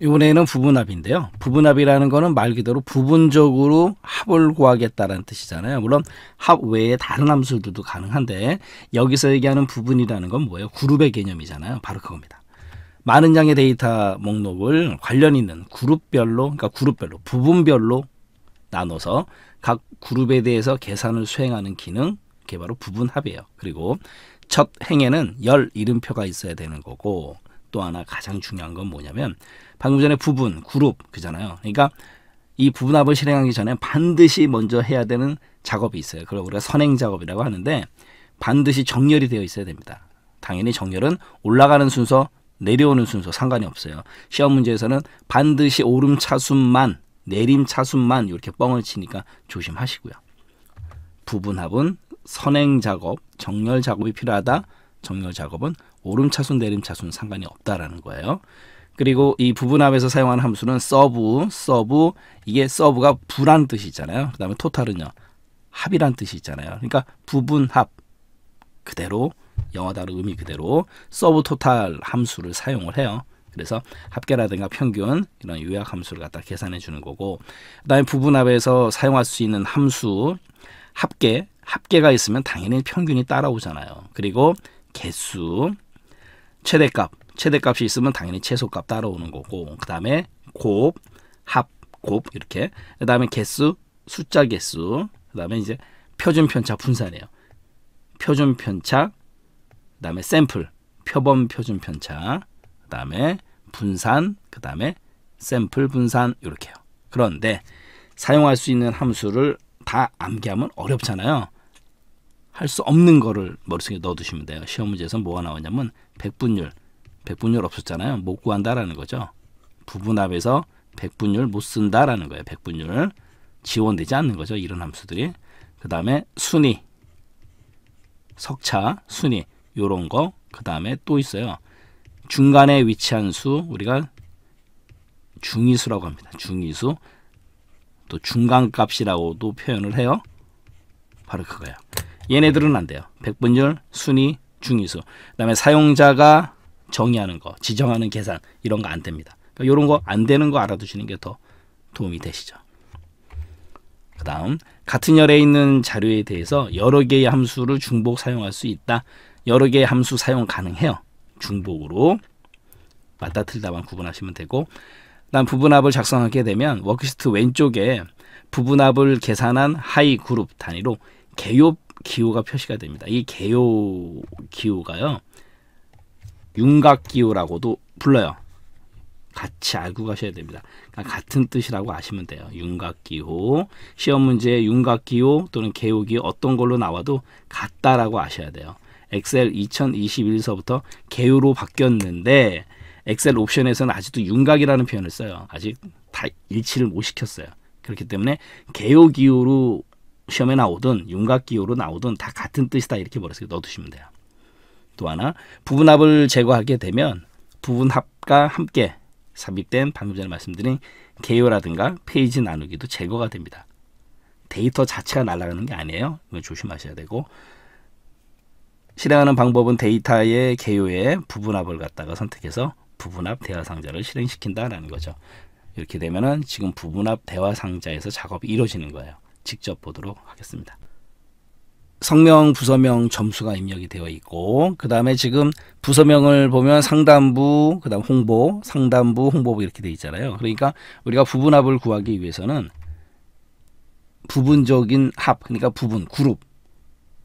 이번에는 부분합인데요. 부분합이라는 거는 말 그대로 부분적으로 합을 구하겠다라는 뜻이잖아요. 물론 합 외에 다른 함수들도 가능한데 여기서 얘기하는 부분이라는 건 뭐예요? 그룹의 개념이잖아요. 바로 그겁니다. 많은 양의 데이터 목록을 관련 있는 그룹별로, 그러니까 그룹별로, 부분별로 나눠서 각 그룹에 대해서 계산을 수행하는 기능, 그게 바로 부분합이에요. 그리고 첫 행에는 열 이름표가 있어야 되는 거고 또 하나 가장 중요한 건 뭐냐면 방금 전에 부분, 그룹 그잖아요. 그러니까 이 부분합을 실행하기 전에 반드시 먼저 해야 되는 작업이 있어요. 그걸 우리가 선행 작업이라고 하는데 반드시 정렬이 되어 있어야 됩니다. 당연히 정렬은 올라가는 순서, 내려오는 순서 상관이 없어요. 시험 문제에서는 반드시 오름차순만, 내림차순만 이렇게 뻥을 치니까 조심하시고요. 부분합은 선행 작업, 정렬 작업이 필요하다. 정렬 작업은 오름차순 내림차순 상관이 없다라는 거예요. 그리고 이 부분 합에서 사용하는 함수는 서브, 서브 이게 서브가 부란 뜻이잖아요. 그다음에 토탈은요. 합이란 뜻이 있잖아요. 그러니까 부분 합 그대로 영어 다어 의미 그대로 서브 토탈 함수를 사용을 해요. 그래서 합계라든가 평균 이런 요약 함수를 갖다 계산해 주는 거고 그다음에 부분합에서 사용할 수 있는 함수 합계 합계가 있으면 당연히 평균이 따라오잖아요. 그리고 개수 최대값, 최대값이 있으면 당연히 최소값 따라오는 거고 그 다음에 곱, 합, 곱 이렇게 그 다음에 개수, 숫자 개수 그 다음에 이제 표준 편차 분산이에요. 표준 편차 그 다음에 샘플, 표본 표준 편차 그 다음에 분산 그 다음에 샘플 분산 이렇게요. 그런데 사용할 수 있는 함수를 다 암기하면 어렵잖아요. 할수 없는 거를 머릿속에 넣어두시면 돼요. 시험 문제에서 뭐가 나오냐면 백분율, 백분율 없었잖아요. 못 구한다라는 거죠. 부분합에서 백분율 못 쓴다라는 거예요. 백분율 지원되지 않는 거죠. 이런 함수들이. 그 다음에 순위, 석차, 순위 요런 거. 그 다음에 또 있어요. 중간에 위치한 수 우리가 중위수라고 합니다. 중위수 또 중간값이라고도 표현을 해요. 바로 그거예요. 얘네들은 안 돼요. 백분율, 순위, 중위수. 그다음에 사용자가 정의하는 거, 지정하는 계산 이런 거 안 됩니다. 그러니까 이런 거 안 되는 거 알아두시는 게 더 도움이 되시죠. 그 다음 같은 열에 있는 자료에 대해서 여러 개의 함수를 중복 사용할 수 있다. 여러 개의 함수 사용 가능해요. 중복으로 맞다 틀다만 구분하시면 되고 난 부분합을 작성하게 되면 워크시트 왼쪽에 부분합을 계산한 하이 그룹 단위로 개요 기호가 표시가 됩니다. 이 개요 기호가요. 윤곽 기호라고도 불러요. 같이 알고 가셔야 됩니다. 그러니까 같은 뜻이라고 아시면 돼요. 윤곽기호, 시험 문제에 윤곽기호 또는 개요기호 어떤 걸로 나와도 같다라고 아셔야 돼요. 엑셀 2021서부터 개요로 바뀌었는데 엑셀 옵션에서는 아직도 윤곽이라는 표현을 써요. 아직 다 일치를 못 시켰어요. 그렇기 때문에 개요기호로 시험에 나오든 윤곽기호로 나오든 다 같은 뜻이다 이렇게 머릿속에 넣어두시면 돼요. 또 하나 부분합을 제거하게 되면 부분합과 함께 삽입된 방금 전에 말씀드린 개요라든가 페이지 나누기도 제거가 됩니다. 데이터 자체가 날아가는 게 아니에요. 이건 조심하셔야 되고 실행하는 방법은 데이터의 개요에 부분합을 갖다가 선택해서 부분합 대화 상자를 실행시킨다라는 거죠. 이렇게 되면은 지금 부분합 대화 상자에서 작업이 이루어지는 거예요. 직접 보도록 하겠습니다. 성명, 부서명, 점수가 입력이 되어 있고 그 다음에 지금 부서명을 보면 상담부, 그 다음 홍보, 상담부, 홍보 이렇게 되어 있잖아요. 그러니까 우리가 부분합을 구하기 위해서는 부분적인 합, 그러니까 부분, 그룹,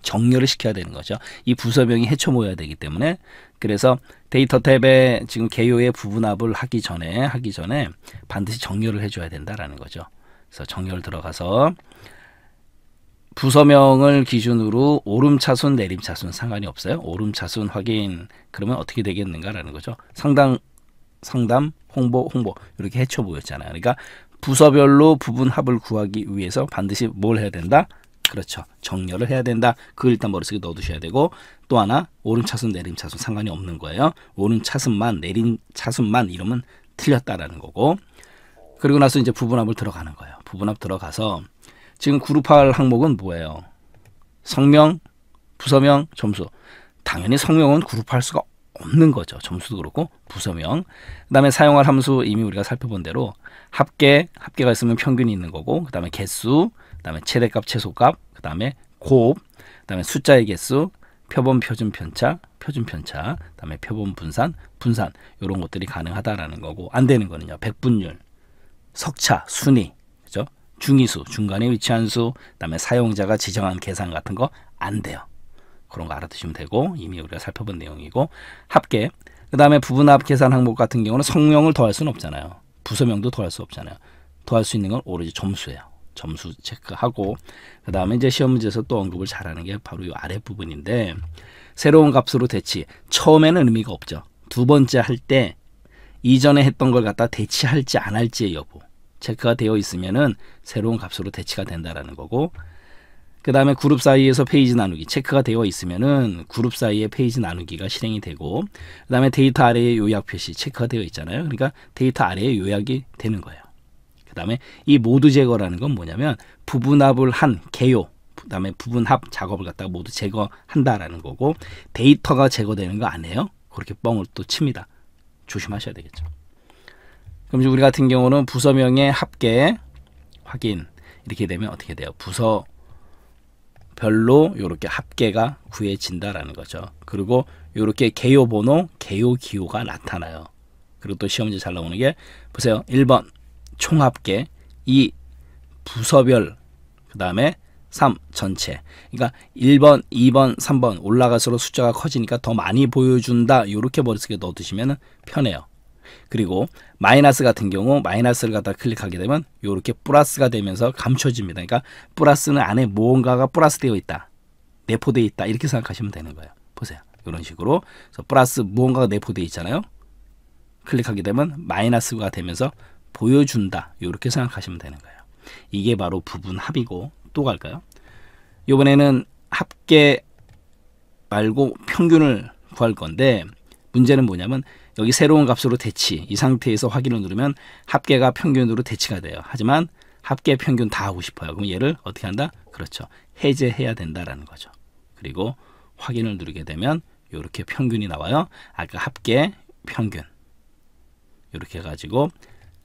정렬을 시켜야 되는 거죠. 이 부서명이 해쳐 모여야 되기 때문에 그래서 데이터 탭에 지금 개요의 부분합을 하기 전에 하기 전에 반드시 정렬을 해줘야 된다라는 거죠. 그래서 정렬 들어가서 부서명을 기준으로 오름차순 내림차순 상관이 없어요. 오름차순 확인 그러면 어떻게 되겠는가라는 거죠. 상담 상담 홍보 홍보 이렇게 해쳐 보였잖아요. 그러니까 부서별로 부분 합을 구하기 위해서 반드시 뭘 해야 된다? 그렇죠. 정렬을 해야 된다. 그 일단 머릿속에 넣어두셔야 되고 또 하나 오름차순 내림차순 상관이 없는 거예요. 오름차순만 내림차순만 이러면 틀렸다라는 거고 그리고 나서 이제 부분합을 들어가는 거예요. 부분합 들어가서 지금 그룹할 항목은 뭐예요? 성명, 부서명, 점수. 당연히 성명은 그룹할 수가 없는 거죠. 점수도 그렇고 부서명. 그다음에 사용할 함수 이미 우리가 살펴본 대로 합계, 합계가 있으면 평균이 있는 거고 그다음에 개수, 그다음에 최대값, 최소값, 그다음에 곱, 그다음에 숫자의 개수, 표본 표준 편차, 표준 편차, 그다음에 표본 분산, 분산 이런 것들이 가능하다라는 거고 안 되는 거는요. 백분율. 석차, 순위, 그죠? 중위수, 중간에 위치한 수, 그다음에 사용자가 지정한 계산 같은 거 안 돼요. 그런 거 알아두시면 되고 이미 우리가 살펴본 내용이고 합계, 그다음에 부분합 계산 항목 같은 경우는 성명을 더할 수는 없잖아요. 부서명도 더할 수 없잖아요. 더할 수 있는 건 오로지 점수예요. 점수 체크하고 그 다음에 이제 시험 문제에서 또 언급을 잘하는 게 바로 이아래부분인데 새로운 값으로 대치 처음에는 의미가 없죠. 두 번째 할때 이전에 했던 걸 갖다 대치할지 안 할지의 여부 체크가 되어 있으면은 새로운 값으로 대치가 된다라는 거고 그 다음에 그룹 사이에서 페이지 나누기 체크가 되어 있으면은 그룹 사이에 페이지 나누기가 실행이 되고 그 다음에 데이터 아래에 요약 표시 체크가 되어 있잖아요 그러니까 데이터 아래에 요약이 되는 거예요 그 다음에 이 모두 제거라는 건 뭐냐면 부분합을 한 개요 그 다음에 부분합 작업을 갖다가 모두 제거한다라는 거고 데이터가 제거되는 거아니에요 그렇게 뻥을 또 칩니다 조심하셔야 되겠죠. 그럼 이제 우리 같은 경우는 부서명의 합계 확인 이렇게 되면 어떻게 돼요? 부서 별로 이렇게 합계가 구해진다라는 거죠. 그리고 이렇게 개요 번호, 개요 기호가 나타나요. 그리고 또 시험지 잘 나오는 게 보세요. 1번 총합계, 2 부서별, 그 다음에 3 전체. 그러니까 1번, 2번, 3번 올라갈수록 숫자가 커지니까 더 많이 보여준다. 이렇게 머릿속에 넣어두시면 편해요. 그리고 마이너스 같은 경우 마이너스를 갖다 클릭하게 되면 이렇게 플러스가 되면서 감춰집니다. 그러니까 플러스는 안에 무언가가 플러스되어 있다. 내포되어 있다. 이렇게 생각하시면 되는 거예요. 보세요. 이런 식으로 그래서 플러스 무언가가 내포되어 있잖아요. 클릭하게 되면 마이너스가 되면서 보여준다. 이렇게 생각하시면 되는 거예요. 이게 바로 부분 합이고 또 갈까요? 이번에는 합계 말고 평균을 구할 건데 문제는 뭐냐면 여기 새로운 값으로 대치 이 상태에서 확인을 누르면 합계가 평균으로 대치가 돼요. 하지만 합계 평균 다 하고 싶어요. 그럼 얘를 어떻게 한다? 그렇죠. 해제해야 된다라는 거죠. 그리고 확인을 누르게 되면 이렇게 평균이 나와요. 아까 합계 평균 이렇게 가지고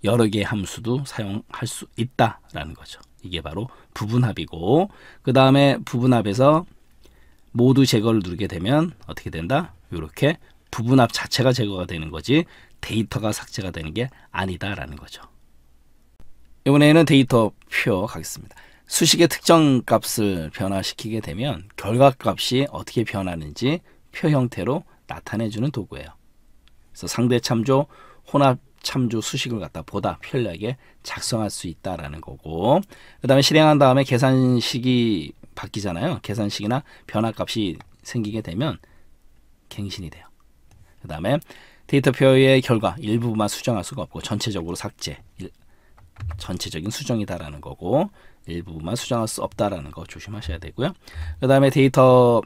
여러 개의 함수도 사용할 수 있다라는 거죠. 이게 바로 부분합이고 그 다음에 부분합에서 모두 제거를 누르게 되면 어떻게 된다? 이렇게 부분합 자체가 제거가 되는 거지 데이터가 삭제가 되는 게 아니다라는 거죠. 이번에는 데이터 표 가겠습니다. 수식의 특정 값을 변화시키게 되면 결과 값이 어떻게 변하는지 표 형태로 나타내주는 도구예요. 그래서 상대 참조, 혼합 참조 수식을 갖다 보다 편리하게 작성할 수 있다라는 거고 그 다음에 실행한 다음에 계산식이 바뀌잖아요. 계산식이나 변화값이 생기게 되면 갱신이 돼요. 그 다음에 데이터 표의 결과 일부만 분 수정할 수가 없고 전체적으로 삭제 일, 전체적인 수정이다라는 거고 일부만 분 수정할 수 없다라는 거 조심하셔야 되고요. 그 다음에 데이터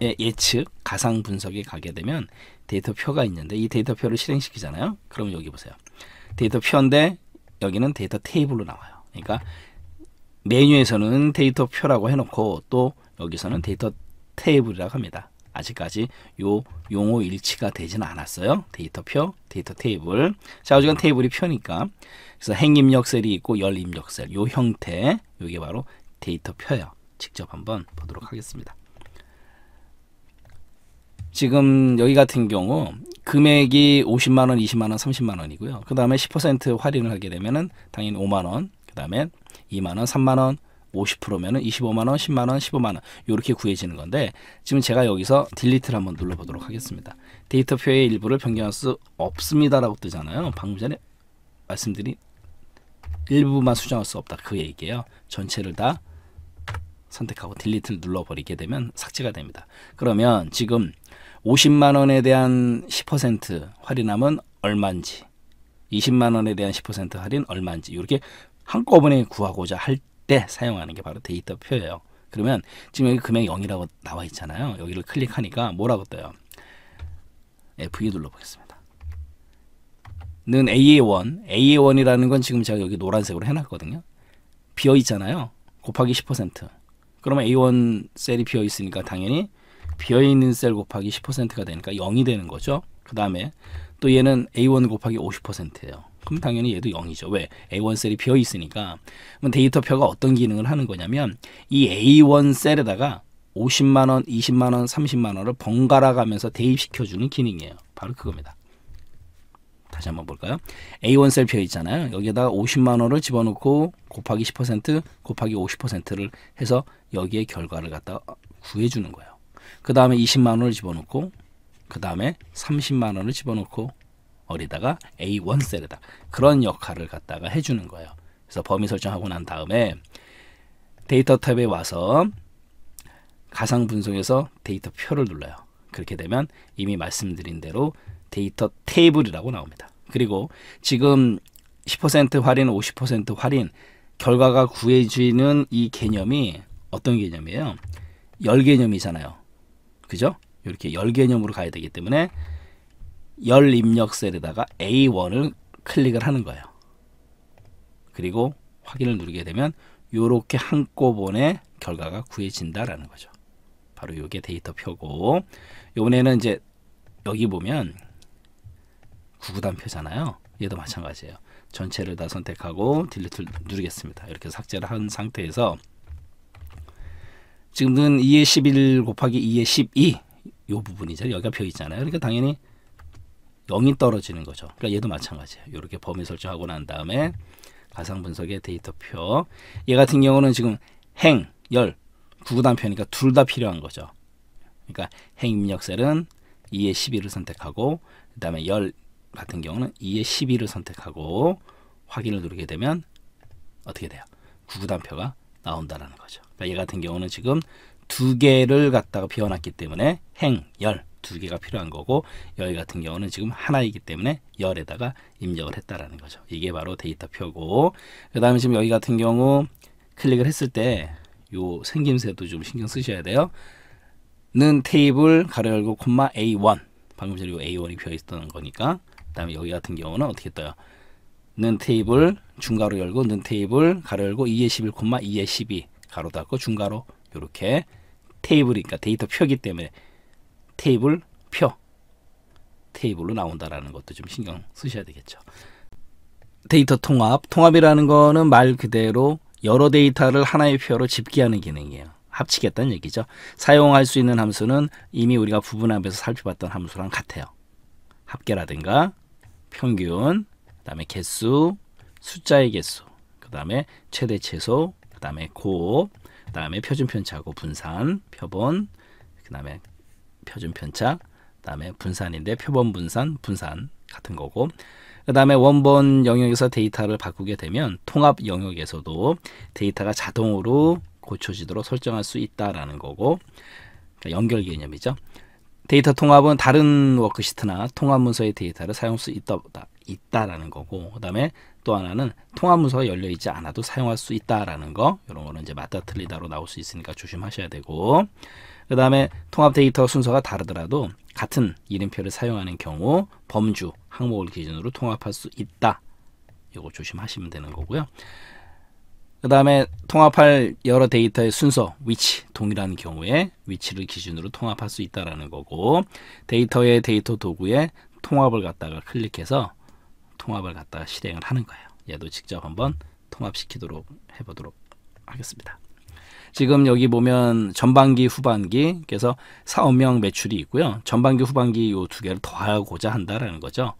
예측, 예, 가상 분석에 가게 되면 데이터표가 있는데 이 데이터표를 실행시키잖아요. 그럼 여기 보세요. 데이터표인데 여기는 데이터 테이블로 나와요. 그러니까 메뉴에서는 데이터표라고 해놓고 또 여기서는 데이터 테이블이라고 합니다. 아직까지 요 용어 일치가 되지는 않았어요. 데이터표, 데이터 테이블. 자, 어지간 테이블이 표니까. 그래서 행입력셀이 있고 열입력셀. 요 형태. 요게 바로 데이터표예요. 직접 한번 보도록 하겠습니다. 지금 여기 같은 경우 금액이 50만 원, 20만 원, 30만 원이고요. 그다음에 10% 할인을 하게 되면은 당연히 5만 원, 그다음에 2만 원, 3만 원, 50%면은 25만 원, 10만 원, 15만 원 이렇게 구해지는 건데 지금 제가 여기서 딜리트를 한번 눌러 보도록 하겠습니다. 데이터표의 일부를 변경할 수 없습니다라고 뜨잖아요. 방금 전에 말씀드린 일부만 수정할 수 없다 그 얘기예요. 전체를 다 선택하고 딜리트를 눌러버리게 되면 삭제가 됩니다. 그러면 지금 50만 원에 대한 10% 할인하면 얼마인지, 20만 원에 대한 10% 할인 얼마인지 이렇게 한꺼번에 구하고자 할 때 사용하는 게 바로 데이터 표예요. 그러면 지금 여기 금액 0이라고 나와 있잖아요. 여기를 클릭하니까 뭐라고 떠요? F2 눌러보겠습니다. 는 AA1, AA1이라는 건 지금 제가 여기 노란색으로 해놨거든요. 비어 있잖아요. 곱하기 10%. 그러면 A1 셀이 비어 있으니까 당연히 비어있는 셀 곱하기 10%가 되니까 0이 되는 거죠. 그 다음에 또 얘는 A1 곱하기 50%예요. 그럼 당연히 얘도 0이죠. 왜? A1 셀이 비어 있으니까. 그럼 데이터표가 어떤 기능을 하는 거냐면 이 A1 셀에다가 50만 원, 20만 원, 30만 원을 번갈아 가면서 대입시켜 주는 기능이에요. 바로 그겁니다. 다시 한번 볼까요? A1 셀 비어 있잖아요. 여기에다가 50만 원을 집어넣고 곱하기 10% 곱하기 50%를 해서 여기에 결과를 갖다 구해 주는 거예요. 그 다음에 20만 원을 집어넣고 그 다음에 30만 원을 집어넣고 어디다가 A1 셀에다 그런 역할을 갖다가 해주는 거예요. 그래서 범위 설정하고 난 다음에 데이터 탭에 와서 가상 분석에서 데이터 표를 눌러요. 그렇게 되면 이미 말씀드린 대로 데이터 테이블이라고 나옵니다. 그리고 지금 10% 할인, 50% 할인 결과가 구해지는 이 개념이 어떤 개념이에요? 열 개념이잖아요. 그죠? 이렇게 열 개념으로 가야 되기 때문에 열 입력 셀에다가 A1을 클릭을 하는 거예요. 그리고 확인을 누르게 되면 이렇게 한꺼번에 결과가 구해진다라는 거죠. 바로 이게 데이터 표고 이번에는 이제 여기 보면 구구단 표잖아요. 얘도 마찬가지예요. 전체를 다 선택하고 딜리트를 누르겠습니다. 이렇게 삭제를 한 상태에서 지금은 2의 11 곱하기 2의 12 요 부분이죠. 여기가 표 있잖아요. 그러니까 당연히 0이 떨어지는 거죠. 그러니까 얘도 마찬가지예요. 이렇게 범위 설정하고 난 다음에 가상 분석의 데이터표 얘 같은 경우는 지금 행, 열, 구구단표니까 둘 다 필요한 거죠. 그러니까 행 입력셀은 2의 1 1을 선택하고 그 다음에 열 같은 경우는 2의 12를 선택하고 확인을 누르게 되면 어떻게 돼요? 구구단표가 나온다라는 거죠. 얘 같은 경우는 지금 두 개를 갖다가 비워놨기 때문에 행, 열 두 개가 필요한 거고 여기 같은 경우는 지금 하나이기 때문에 열에다가 입력을 했다라는 거죠. 이게 바로 데이터표고 그 다음에 지금 여기 같은 경우 클릭을 했을 때 요 생김새도 좀 신경 쓰셔야 돼요. 는 테이블 가로 열고 콤마 A1 방금 전에 요 A1이 비어있던 거니까 그 다음에 여기 같은 경우는 어떻게 떠요? 는 테이블 중괄호 열고 는 테이블 가로 열고 2의 11 콤마 2의 12 가로 닫고 중괄호 이렇게 테이블이니까 그러니까 데이터 표기 때문에 테이블 표 테이블로 나온다라는 것도 좀 신경 쓰셔야 되겠죠. 데이터 통합 통합이라는 거는 말 그대로 여러 데이터를 하나의 표로 집계하는 기능이에요. 합치겠다는 얘기죠. 사용할 수 있는 함수는 이미 우리가 부분함에서 살펴봤던 함수랑 같아요. 합계라든가 평균, 그 다음에 개수, 숫자의 개수, 그 다음에 최대 최소, 그 다음에 고그 다음에 표준편차고 분산, 표본, 그 다음에 표준편차, 그 다음에 분산인데 표본 분산, 분산 같은 거고 그 다음에 원본 영역에서 데이터를 바꾸게 되면 통합 영역에서도 데이터가 자동으로 고쳐지도록 설정할 수 있다라는 거고 그러니까 연결 개념이죠. 데이터 통합은 다른 워크시트나 통합 문서의 데이터를 사용할 수 있다, 있다라는 거고 그 다음에 또 하나는 통합 문서가 열려 있지 않아도 사용할 수 있다라는 거 이런 거는 이제 맞다 틀리다로 나올 수 있으니까 조심하셔야 되고 그 다음에 통합 데이터 순서가 다르더라도 같은 이름표를 사용하는 경우 범주 항목을 기준으로 통합할 수 있다 이거 조심하시면 되는 거고요 그 다음에 통합할 여러 데이터의 순서, 위치 동일한 경우에 위치를 기준으로 통합할 수 있다라는 거고 데이터의 데이터 도구에 통합을 갖다가 클릭해서 통합을 갖다가 실행을 하는 거예요. 얘도 직접 한번 통합시키도록 해보도록 하겠습니다. 지금 여기 보면 전반기 후반기 그래서 사업명 매출이 있고요. 전반기 후반기 요 두 개를 더하고자 한다라는 거죠.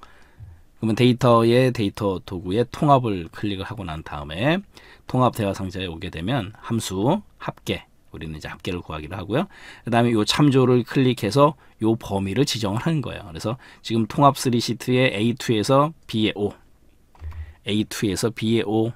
그러면 데이터의 데이터 도구의 통합을 클릭을 하고 난 다음에 통합 대화 상자에 오게 되면 함수 합계 우리는 이제 합계를 구하기로 하고요. 그 다음에 요 참조를 클릭해서 요 범위를 지정을 하는 거예요. 그래서 지금 통합 3시트에 A2에서 B에 O. A2에서 B에 O.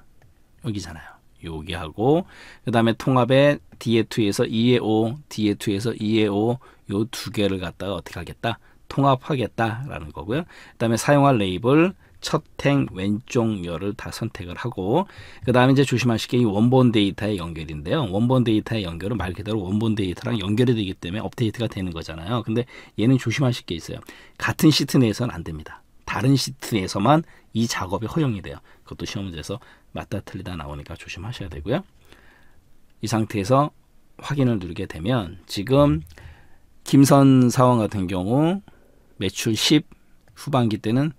여기잖아요. 여기하고 그 다음에 통합에 D에 2에서 E에 O. D에 2에서 E에 O. 요두 개를 갖다가 어떻게 하겠다? 통합하겠다라는 거고요. 그 다음에 사용할 레이블 첫행 왼쪽 열을 다 선택을 하고 그 다음에 이제 조심하시게이 원본 데이터의 연결인데요. 원본 데이터의 연결은 말 그대로 원본 데이터랑 연결이 되기 때문에 업데이트가 되는 거잖아요. 근데 얘는 조심하실 게 있어요. 같은 시트 내에서는 안 됩니다. 다른 시트 내에서만 이 작업이 허용이 돼요. 그것도 시험 문제에서 맞다 틀리다 나오니까 조심하셔야 되고요. 이 상태에서 확인을 누르게 되면 지금 김선 사원 같은 경우 매출 10 후반기 때는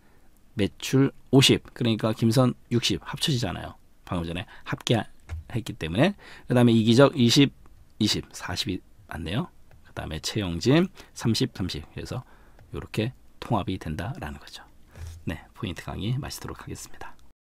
매출 50 그러니까 김선 60 합쳐지잖아요. 방금 전에 합계했기 때문에 그 다음에 이기적 20 20 40이 맞네요. 그 다음에 채용진 30 30 그래서 이렇게 통합이 된다라는 거죠. 네 포인트 강의 마치도록 하겠습니다.